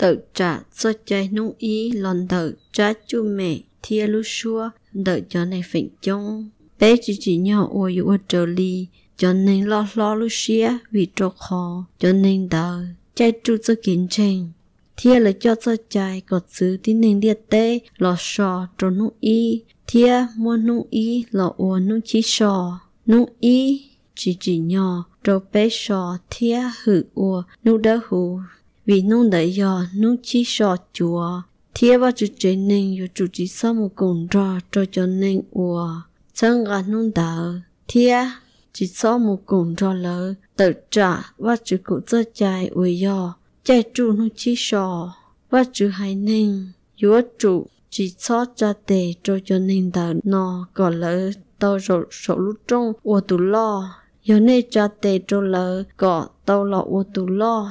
tờ trả cho trái nung ý lần tờ trả chú mẹ thiê lu xua đợi cho này phỉnh chung bé chỉ chỉ nhỏ ô yu ô trở ly cho nên lo lo lu xia vì trô khó cho nên đợi chạy chú cho kiến trình thia là cho cho chạy có chứ tin nên liệt tê lo sò trô nung ý thia mua nung ý lo ô nung chỉ sò nung ý chỉ chỉ nhỏ trô bé sò thia hử ô nung đỡ hù vì nông đại do nông chi sợ chùa thế và chú chế nên yo chú chỉ sao một cùng ra cho cho nên ua chẳng cả nông đạo thế chỉ sao một cùng ra lỡ tự trả và chú cụ cho chạy ui do chạy chú nông chi sợ và chú hai nên yo chú chỉ cho cha tề cho cho nên đạo nó có lỡ tao rồi sổ lúc trong ua tu lo yo nên cha tề cho lỡ có tao lo ua tu lo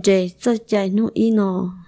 这做在务易呢。